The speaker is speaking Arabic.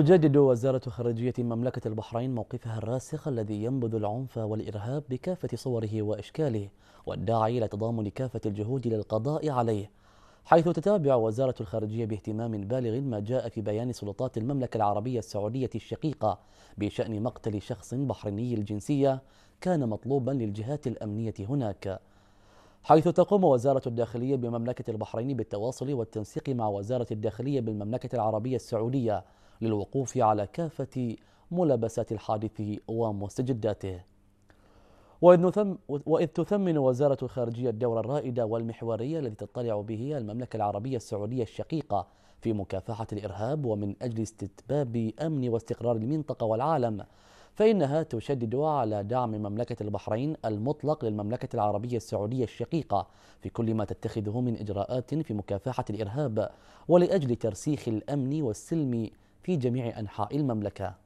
تجدد وزارة خارجية مملكة البحرين موقفها الراسخ الذي ينبذ العنف والإرهاب بكافة صوره وإشكاله والداعي إلى تضامن كافة الجهود للقضاء عليه حيث تتابع وزارة الخارجية باهتمام بالغ ما جاء في بيان سلطات المملكة العربية السعودية الشقيقة بشأن مقتل شخص بحريني الجنسية كان مطلوبا للجهات الأمنية هناك حيث تقوم وزارة الداخلية بمملكة البحرين بالتواصل والتنسيق مع وزارة الداخلية بالمملكة العربية السعودية للوقوف على كافة ملابسات الحادث ومستجداته وإذ تثمن وزارة الخارجية الدور الرائدة والمحورية الذي تطلع به المملكة العربية السعودية الشقيقة في مكافحة الإرهاب ومن أجل استتباب أمن واستقرار المنطقة والعالم فإنها تشدد على دعم مملكة البحرين المطلق للمملكة العربية السعودية الشقيقة في كل ما تتخذه من إجراءات في مكافحة الإرهاب ولأجل ترسيخ الأمن والسلم في جميع أنحاء المملكة